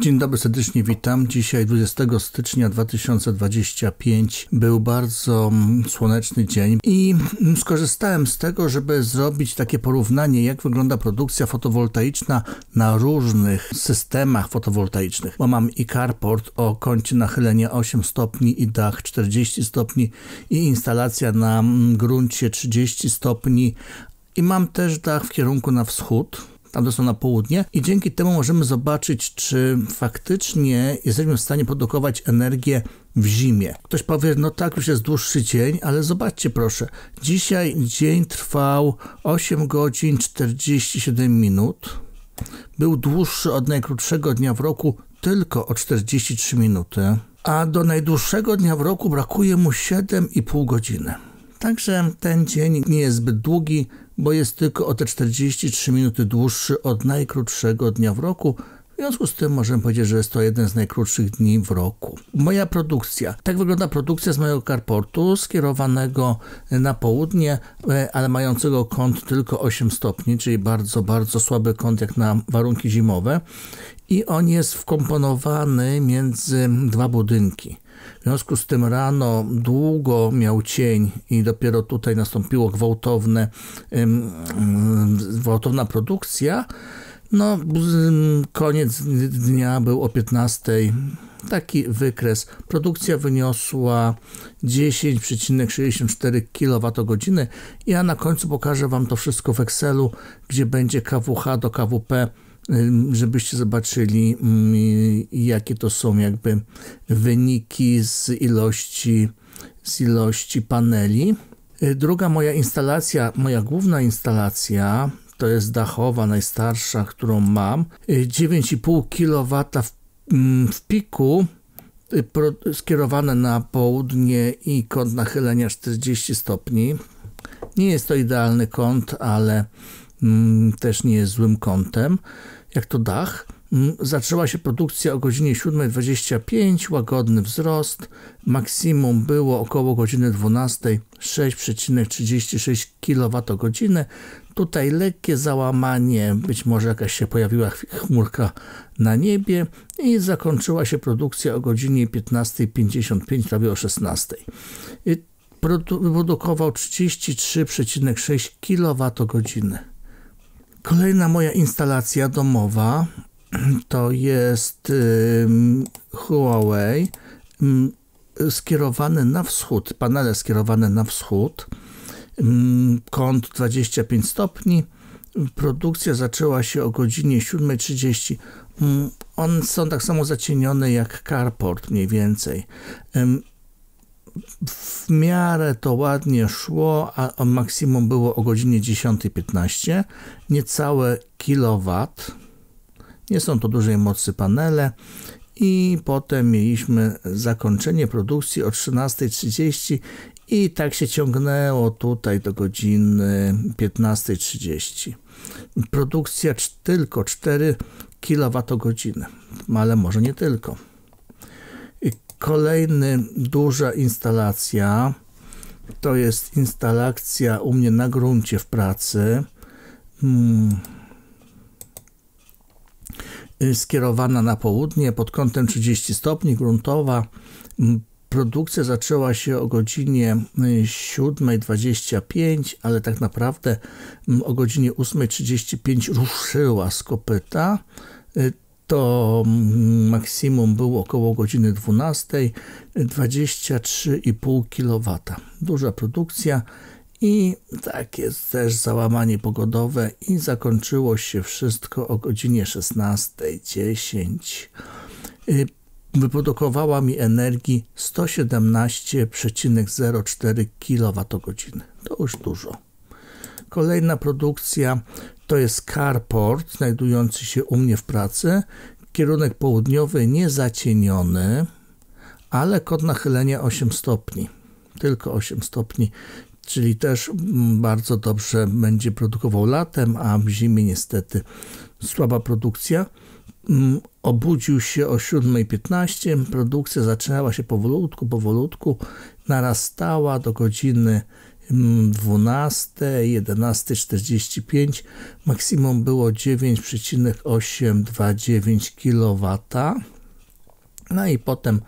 Dzień dobry, serdecznie witam. Dzisiaj 20 stycznia 2025 był bardzo mm, słoneczny dzień i mm, skorzystałem z tego, żeby zrobić takie porównanie, jak wygląda produkcja fotowoltaiczna na różnych systemach fotowoltaicznych. Bo mam i carport o kącie nachylenia 8 stopni i dach 40 stopni i instalacja na mm, gruncie 30 stopni i mam też dach w kierunku na wschód tam to są na południe i dzięki temu możemy zobaczyć, czy faktycznie jesteśmy w stanie produkować energię w zimie. Ktoś powie, no tak, już jest dłuższy dzień, ale zobaczcie proszę, dzisiaj dzień trwał 8 godzin 47 minut. Był dłuższy od najkrótszego dnia w roku tylko o 43 minuty, a do najdłuższego dnia w roku brakuje mu 7,5 godziny. Także ten dzień nie jest zbyt długi, bo jest tylko o te 43 minuty dłuższy od najkrótszego dnia w roku, w związku z tym możemy powiedzieć, że jest to jeden z najkrótszych dni w roku. Moja produkcja. Tak wygląda produkcja z mojego carportu, skierowanego na południe, e, ale mającego kąt tylko 8 stopni, czyli bardzo, bardzo słaby kąt jak na warunki zimowe. I on jest wkomponowany między dwa budynki. W związku z tym rano długo miał cień i dopiero tutaj nastąpiło gwałtowne, gwałtowna produkcja. No, mm, koniec dnia był o 15. Taki wykres. Produkcja wyniosła 10,64 kWh. Ja na końcu pokażę Wam to wszystko w Excelu, gdzie będzie KWH do KWP żebyście zobaczyli, mm, jakie to są jakby wyniki z ilości, z ilości paneli. Y, druga moja instalacja, moja główna instalacja, to jest dachowa, najstarsza, którą mam. 9,5 y, kW w, mm, w piku y, skierowane na południe i kąt nachylenia 40 stopni. Nie jest to idealny kąt, ale Mm, też nie jest złym kątem, jak to dach. Mm, zaczęła się produkcja o godzinie 7.25, łagodny wzrost. Maksimum było około godziny 12, 6,36 kWh. Tutaj lekkie załamanie, być może jakaś się pojawiła chmurka na niebie i zakończyła się produkcja o godzinie 15.55, prawie o 16. Produ- 33,6 kWh. Kolejna moja instalacja domowa to jest Huawei skierowane na wschód, panele skierowane na wschód, kąt 25 stopni. Produkcja zaczęła się o godzinie 7.30. One są tak samo zacienione jak carport mniej więcej w miarę to ładnie szło, a maksimum było o godzinie 10.15, niecałe kilowat. Nie są to dużej mocy panele i potem mieliśmy zakończenie produkcji o 13.30 i tak się ciągnęło tutaj do godziny 15.30. Produkcja tylko 4 kWh, ale może nie tylko. Kolejny duża instalacja to jest instalacja u mnie na gruncie w pracy. Hmm. Y, skierowana na południe pod kątem 30 stopni, gruntowa. Hmm, produkcja zaczęła się o godzinie 7.25, y, ale tak naprawdę hmm, o godzinie 8.35 ruszyła z kopyta. Y, to mm, maksimum było około godziny 12, 23,5 kW. Duża produkcja i takie też załamanie pogodowe i zakończyło się wszystko o godzinie 16.10. Y, wyprodukowała mi energii 117,04 kWh. To już dużo. Kolejna produkcja to jest carport znajdujący się u mnie w pracy. Kierunek południowy niezacieniony, ale kod nachylenia 8 stopni. Tylko 8 stopni, czyli też mm, bardzo dobrze będzie produkował latem, a w zimie niestety słaba produkcja. Mm, obudził się o 7.15, produkcja zaczynała się powolutku, powolutku, narastała do godziny 12, 11,45, maksimum było 9,829 kW. No i potem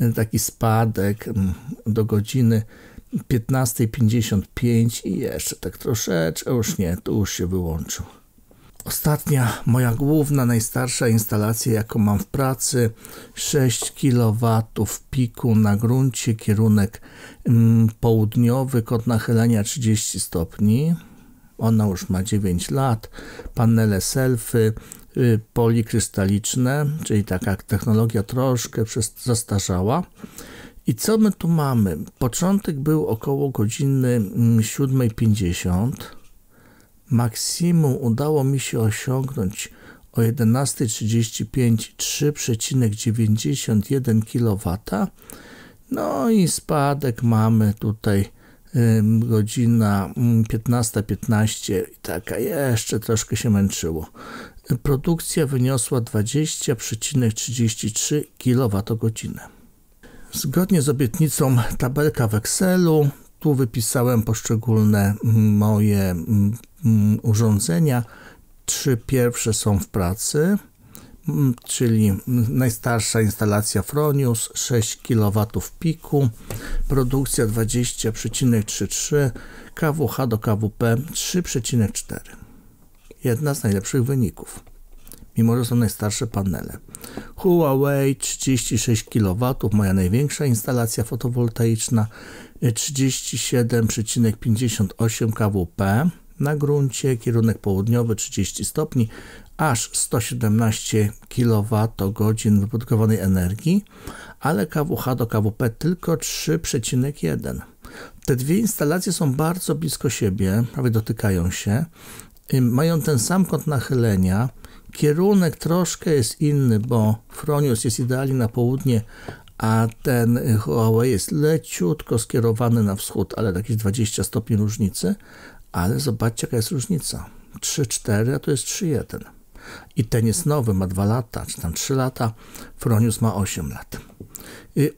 e, taki spadek mm, do godziny 15.55 i jeszcze tak troszeczkę, już nie, tu już się wyłączył ostatnia, moja główna, najstarsza instalacja, jaką mam w pracy. 6 kW piku na gruncie, kierunek mm, południowy, kąt nachylenia 30 stopni. Ona już ma 9 lat. Panele selfy y, polikrystaliczne, czyli taka technologia troszkę przez, zastarzała. I co my tu mamy? Początek był około godziny 7.50 mm, Maksimum udało mi się osiągnąć o 11.35 3,91 kW. No i spadek mamy tutaj godzina 15.15 i taka jeszcze troszkę się męczyło. Produkcja wyniosła 20,33 kWh. Zgodnie z obietnicą tabelka w Excelu tu wypisałem poszczególne mm, moje mm, mm, urządzenia. Trzy pierwsze są w pracy, czyli najstarsza instalacja Fronius 6 kW piku, produkcja 20,33, KWH do KWP 3,4. Jedna z najlepszych wyników mimo że są najstarsze panele. Huawei 36 kW, moja największa instalacja fotowoltaiczna, 37,58 y, kWp na gruncie, kierunek południowy 30 stopni, aż 117 kWh wyprodukowanej energii, ale KWH do KWP tylko 3,1. Te dwie instalacje są bardzo blisko siebie, prawie dotykają się, y, mają ten sam kąt nachylenia, Kierunek troszkę jest inny, bo Fronius jest idealnie na południe, a ten Huawei jest leciutko skierowany na wschód, ale jakieś 20 stopni różnicy. Ale zobaczcie, jaka jest różnica. 3,4, a to jest 3,1. I ten jest nowy, ma 2 lata, czy tam 3 lata. Fronius ma 8 lat.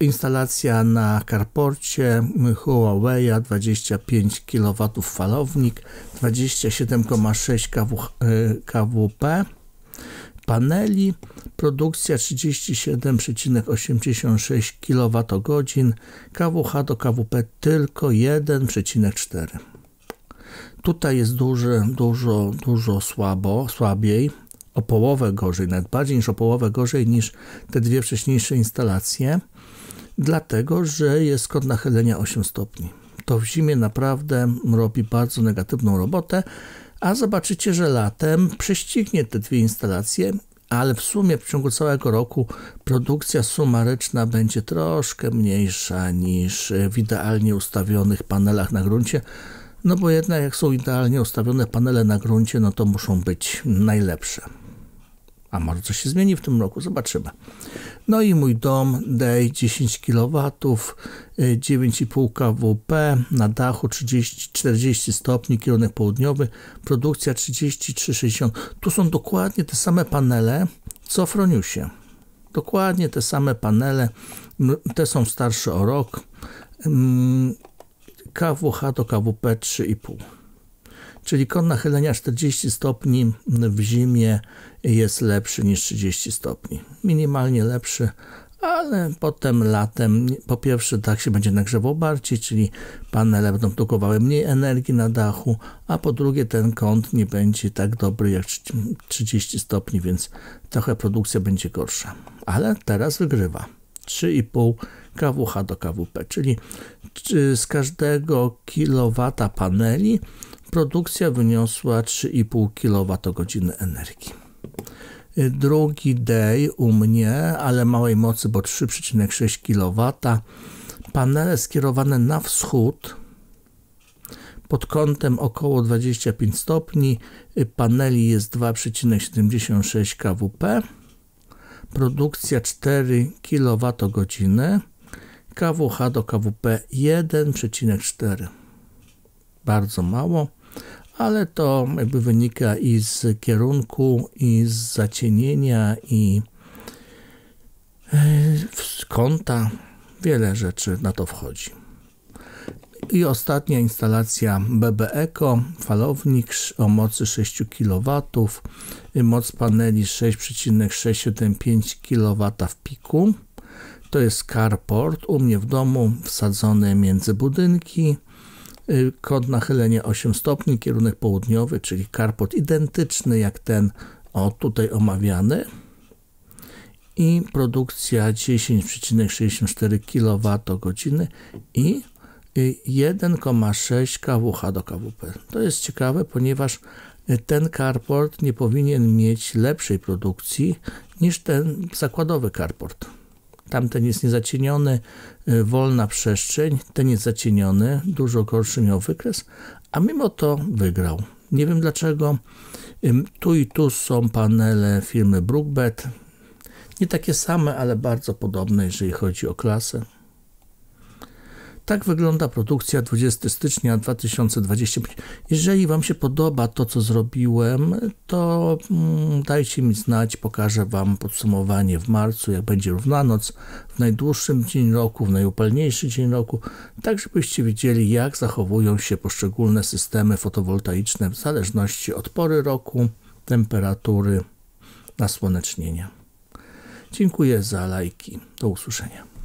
Instalacja na carporcie Huawei 25 kW falownik, y, 27,6 KW, KWP paneli, produkcja 37,86 kWh, KWH do KWP tylko 1,4. Tutaj jest duże, dużo, dużo słabo, słabiej, o połowę gorzej, nawet bardziej niż o połowę gorzej niż te dwie wcześniejsze instalacje, dlatego że jest kod nachylenia 8 stopni. To w zimie naprawdę robi bardzo negatywną robotę, a zobaczycie, że latem prześcignie te dwie instalacje, ale w sumie w ciągu całego roku produkcja sumaryczna będzie troszkę mniejsza niż w idealnie ustawionych panelach na gruncie, no bo jednak jak są idealnie ustawione panele na gruncie, no to muszą być najlepsze. A może coś się zmieni w tym roku? Zobaczymy. No i mój dom DEI 10 kW, 9,5 kWp, na dachu 30, 40 stopni, kierunek południowy, produkcja 3360. Tu są dokładnie te same panele, co w Froniusie. Dokładnie te same panele, te są starsze o rok. KWH do KWP 3,5. Czyli kąt nachylenia 40 stopni w zimie jest lepszy niż 30 stopni. Minimalnie lepszy, ale potem latem po pierwsze tak się będzie nagrzewał bardziej, czyli panele będą produkowały mniej energii na dachu, a po drugie ten kąt nie będzie tak dobry jak 30 stopni, więc trochę produkcja będzie gorsza. Ale teraz wygrywa. 3,5 kWh do KWP, czyli z każdego kilowata paneli produkcja wyniosła 3,5 kWh energii. Drugi day u mnie, ale małej mocy, bo 3,6 kW. Panele skierowane na wschód pod kątem około 25 stopni. Paneli jest 2,76 kWp produkcja 4 kWh, KWH do KWP 1,4. Bardzo mało, ale to jakby wynika i z kierunku, i z zacienienia, i e, z kąta. Wiele rzeczy na to wchodzi. I ostatnia instalacja BB Eco, falownik o mocy 6 kW, moc paneli 6,675 kW w piku. To jest carport u mnie w domu, wsadzony między budynki. Y, kod nachylenia 8 stopni, kierunek południowy, czyli carport identyczny jak ten o tutaj omawiany. I produkcja 10,64 kWh i 1,6 y, kWh do KWP. To jest ciekawe, ponieważ y, ten carport nie powinien mieć lepszej produkcji niż ten zakładowy carport. Tamten jest niezacieniony, y, wolna przestrzeń, ten jest zacieniony, dużo gorszy miał wykres, a mimo to wygrał. Nie wiem dlaczego. Tu i tu są panele firmy Brookbet. Nie takie same, ale bardzo podobne, jeżeli chodzi o klasę. Tak wygląda produkcja 20 stycznia 2025. Jeżeli Wam się podoba to, co zrobiłem, to mm, dajcie mi znać, pokażę Wam podsumowanie w marcu, jak będzie równanoc, w najdłuższym dzień roku, w najupalniejszy dzień roku, tak żebyście wiedzieli, jak zachowują się poszczególne systemy fotowoltaiczne w zależności od pory roku, temperatury, nasłonecznienia. Dziękuję za lajki. Do usłyszenia.